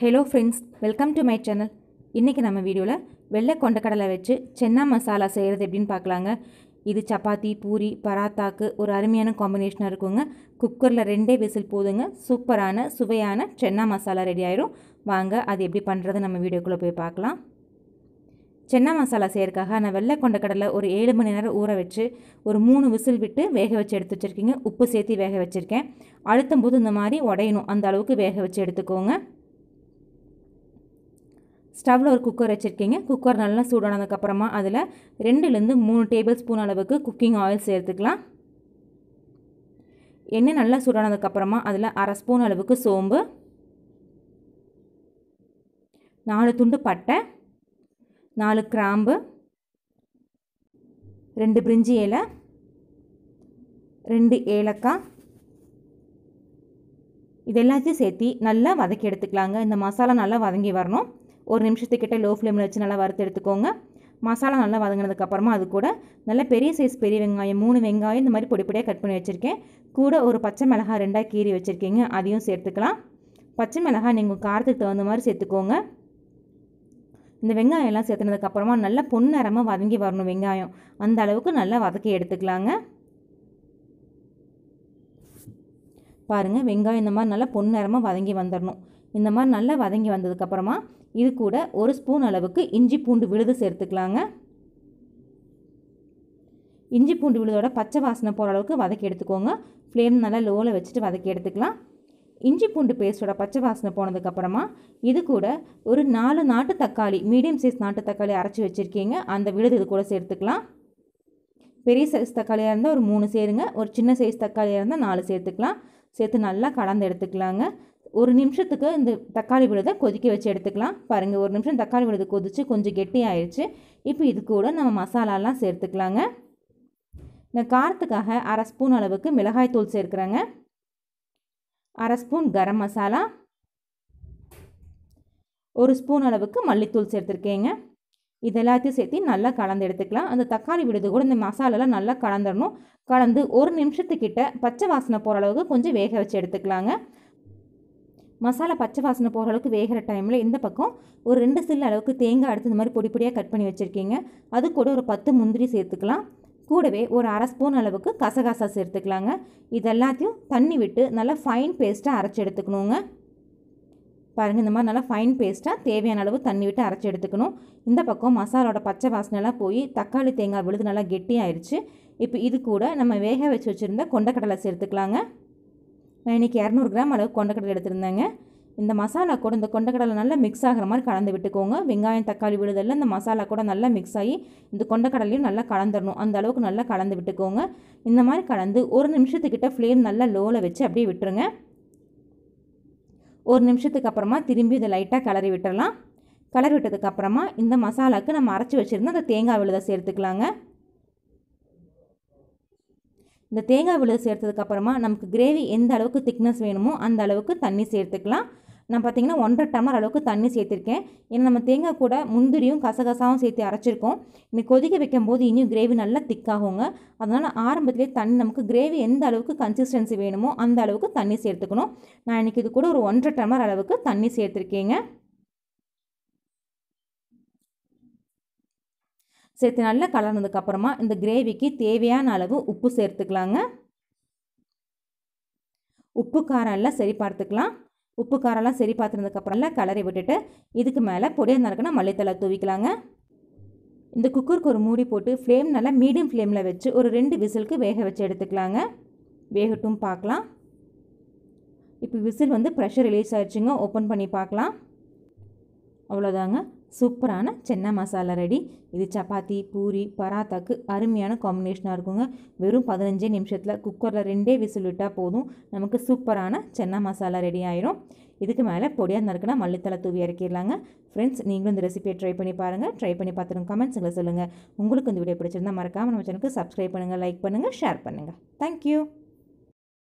hello friends welcome to my channel இன்றைக்கி நம்ம வீடியோவில் வெள்ளை கொண்டக்கடலை வச்சு சென்னா மசாலா செய்கிறது எப்படின்னு பார்க்கலாங்க இது சப்பாத்தி பூரி பராத்தாக்கு ஒரு அருமையான காம்பினேஷனாக இருக்குங்க குக்கரில் ரெண்டே விசில் போதுங்க சூப்பரான சுவையான சென்னா மசாலா ரெடி ஆயிரும் வாங்க அது எப்படி பண்ணுறது நம்ம வீடியோக்குள்ளே போய் பார்க்கலாம் சென்னா மசாலா செய்யறதுக்காக நான் வெள்ளை கொண்டக்கடலை ஒரு ஏழு மணி நேரம் ஊற வச்சு ஒரு மூணு விசில் விட்டு வேக வச்சு எடுத்து வச்சுருக்கீங்க உப்பு சேர்த்து வேக வச்சுருக்கேன் அழுத்தும் போது இந்த மாதிரி உடையணும் அந்த அளவுக்கு வேக வச்சு எடுத்துக்கோங்க ஸ்டவ்வில் ஒரு குக்கர் வச்சுருக்கீங்க குக்கர் நல்லா சூடானதுக்கப்புறமா அதில் ரெண்டுலேருந்து மூணு டேபிள் ஸ்பூன் அளவுக்கு குக்கிங் ஆயில் சேர்த்துக்கலாம் எண்ணெய் நல்லா சூடானதுக்கப்புறமா அதில் அரை ஸ்பூன் அளவுக்கு சோம்பு நாலு துண்டு பட்டை நாலு கிராம்பு ரெண்டு பிரிஞ்சி இலை ரெண்டு ஏலக்காய் இது எல்லாத்தையும் சேர்த்து நல்லா வதக்கி எடுத்துக்கலாங்க இந்த மசாலா நல்லா வதங்கி வரணும் ஒரு நிமிஷத்துக்கிட்ட லோ ஃப்ளேமில் வச்சு நல்லா வறுத்து எடுத்துக்கோங்க மசாலா நல்லா வதங்கினதுக்கப்புறமா அது கூட நல்ல பெரிய சைஸ் பெரிய வெங்காயம் மூணு வெங்காயம் இந்த மாதிரி பொடி பொடியாக கட் பண்ணி வச்சுருக்கேன் கூட ஒரு பச்சை மிளகாய் ரெண்டாக கீறி வச்சுருக்கீங்க அதையும் சேர்த்துக்கலாம் பச்சை மிளகாய் நீங்கள் காரத்துக்கு தகுந்த மாதிரி சேர்த்துக்கோங்க இந்த வெங்காயம் எல்லாம் சேர்த்துனதுக்கப்புறமா நல்லா பொன்னிறமாக வதங்கி வரணும் வெங்காயம் அந்த அளவுக்கு நல்லா வதக்கி எடுத்துக்கலாங்க பாருங்கள் வெங்காயம் இந்த மாதிரி நல்லா பொன்னிறமாக வதங்கி வந்துடணும் இந்த மாதிரி நல்லா வதங்கி வந்ததுக்கப்புறமா இது கூட ஒரு ஸ்பூன் அளவுக்கு இஞ்சி பூண்டு விழுது சேர்த்துக்கலாங்க இஞ்சி பூண்டு விழுதோட பச்சை வாசனை போகிற அளவுக்கு வதக்கி எடுத்துக்கோங்க ஃப்ளேம் நல்லா லோவில் வச்சுட்டு வதக்கி எடுத்துக்கலாம் இஞ்சி பூண்டு பேஸ்ட்டோட பச்சை வாசனை போனதுக்கப்புறமா இது கூட ஒரு நாலு நாட்டு தக்காளி மீடியம் சைஸ் நாட்டு தக்காளி அரைச்சி வச்சுருக்கீங்க அந்த விழுது இது கூட சேர்த்துக்கலாம் பெரிய சைஸ் தக்காளியாக இருந்தால் ஒரு மூணு சேருங்க ஒரு சின்ன சைஸ் தக்காளியாக இருந்தால் நாலு சேர்த்துக்கலாம் சேர்த்து நல்லா கலந்து எடுத்துக்கலாங்க ஒரு நிமிஷத்துக்கு இந்த தக்காளி விழுதை கொதிக்க வச்சு எடுத்துக்கலாம் பாருங்கள் ஒரு நிமிஷம் தக்காளி விழுது கொதித்து கொஞ்சம் கெட்டி ஆயிடுச்சு இப்போ இது கூட நம்ம மசாலாலாம் சேர்த்துக்கலாங்க இந்த காரத்துக்காக அரை ஸ்பூன் அளவுக்கு மிளகாய் தூள் சேர்க்குறேங்க அரை ஸ்பூன் கரம் மசாலா ஒரு ஸ்பூன் அளவுக்கு மல்லித்தூள் சேர்த்துருக்கேங்க இது எல்லாத்தையும் சேர்த்து நல்லா கலந்து எடுத்துக்கலாம் அந்த தக்காளி விடுது கூட இந்த மசாலாலாம் நல்லா கலந்துடணும் கலந்து ஒரு நிமிஷத்துக்கிட்ட பச்சை வாசனை போகிற அளவுக்கு கொஞ்சம் வேக வச்சு எடுத்துக்கலாங்க மசாலா பச்சை வாசனை போகிற அளவுக்கு வேகிற டைமில் இந்த பக்கம் ஒரு ரெண்டு சில்லு அளவுக்கு தேங்காய் எடுத்து இந்த மாதிரி பொடி பொடியாக கட் பண்ணி வச்சுருக்கீங்க அது கூட ஒரு பத்து முந்திரி சேர்த்துக்கலாம் கூடவே ஒரு அரை ஸ்பூன் அளவுக்கு கசகசா சேர்த்துக்கலாங்க இது எல்லாத்தையும் தண்ணி விட்டு நல்லா ஃபைன் பேஸ்ட்டாக அரைச்சி எடுத்துக்கணுங்க பாருங்கள் இந்த மாதிரி நல்லா ஃபைன் பேஸ்ட்டாக தேவையான அளவு தண்ணி விட்டு அரைச்சி எடுத்துக்கணும் இந்த பக்கம் மசாலோட பச்சை வாசனைலாம் போய் தக்காளி தேங்காய் விழுது நல்லா கெட்டியாயிடுச்சு இப்போ இது கூட நம்ம வேக வச்சு வச்சுருந்த கொண்டக்கடலை சேர்த்துக்கலாங்க இன்றைக்கி இரநூறு கிராம் அளவு கொண்டக்கடலை எடுத்திருந்தேங்க இந்த மசாலா கூட இந்த கொண்டக்கடலை நல்லா மிக்ஸ் ஆகிற மாதிரி கலந்து விட்டுக்கோங்க வெங்காயம் தக்காளி விடுதலில் இந்த மசாலா கூட நல்லா மிக்ஸ் ஆகி இந்த கொண்டக்கடலையும் நல்லா கலந்துடணும் அந்த அளவுக்கு நல்லா கலந்து விட்டுக்கோங்க இந்த மாதிரி கலந்து ஒரு நிமிஷத்துக்கிட்ட ஃப்ளேம் நல்லா லோவில் வச்சு அப்படியே விட்டுருங்க ஒரு நிமிஷத்துக்கு அப்புறமா திரும்பி இதை லைட்டாக கலரி விட்டுடலாம் கலர் விட்டதுக்கப்புறமா இந்த மசாலாவுக்கு நம்ம அரைச்சி வச்சுருந்தோம் அந்த தேங்காய் விழுதை சேர்த்துக்கலாங்க இந்த தேங்காய் விழுது சேர்த்ததுக்கப்புறமா நமக்கு கிரேவி எந்த அளவுக்கு திக்னஸ் வேணுமோ அந்த அளவுக்கு தண்ணி சேர்த்துக்கலாம் நான் பார்த்திங்கன்னா ஒன்றரை டம்ளர் அளவுக்கு தண்ணி சேர்த்துருக்கேன் ஏன்னா நம்ம தேங்காய் கூட முந்திரியும் கசகசாவும் சேர்த்து அரைச்சிருக்கோம் இந்த கொதிக்க வைக்கும் போது இனியும் கிரேவி நல்லா திக்காகுங்க அதனால் ஆரம்பத்திலே தண்ணி நமக்கு கிரேவி எந்த அளவுக்கு கன்சிஸ்டன்சி வேணுமோ அந்த அளவுக்கு தண்ணி சேர்த்துக்கணும் நான் இன்றைக்கி இது கூட ஒரு ஒன்றரை டம்ளர் அளவுக்கு தண்ணி சேர்த்துருக்கேங்க சேர்த்து நல்லா அப்புறமா இந்த கிரேவிக்கு தேவையான அளவு உப்பு சேர்த்துக்கலாங்க உப்பு காரம் எல்லாம் சரி பார்த்துக்கலாம் உப்பு காரம்லாம் சரி எல்லாம் கலரி விட்டுட்டு இதுக்கு மேலே பொடியாக நறுக்குனா மல்லித்தலை தூவிக்கலாங்க இந்த குக்கருக்கு ஒரு மூடி போட்டு ஃப்ளேம் நல்லா மீடியம் ஃப்ளேமில் வச்சு ஒரு ரெண்டு விசிலுக்கு வேக வச்சு எடுத்துக்கலாங்க வேகட்டும் பார்க்கலாம் இப்போ விசில் வந்து ப்ரெஷர் ரிலீஸ் ஆகிடுச்சுங்க ஓப்பன் பண்ணி பார்க்கலாம் அவ்வளோதாங்க சூப்பரான சென்னா மசாலா ரெடி இது சப்பாத்தி பூரி பராத்தாக்கு அருமையான காம்பினேஷனாக இருக்குங்க வெறும் பதினஞ்சே நிமிஷத்தில் குக்கரில் ரெண்டே விசில் விட்டால் போதும் நமக்கு சூப்பரான சென்னா மசாலா ரெடி ஆயிரும் இதுக்கு மேலே பொடியாக நறுக்குனா மல்லித்தலை தூவி இறக்கிடலாங்க ஃப்ரெண்ட்ஸ் நீங்களும் இந்த ரெசிபியை ட்ரை பண்ணி பாருங்கள் ட்ரை பண்ணி பார்த்துருங்க கமெண்ட்ஸில் சொல்லுங்கள் உங்களுக்கு இந்த வீடியோ பிடிச்சிருந்தால் மறக்காமல் நம்ம சேனலுக்கு சப்ஸ்கிரைப் பண்ணுங்கள் லைக் பண்ணுங்கள் ஷேர் பண்ணுங்கள் தேங்க்யூ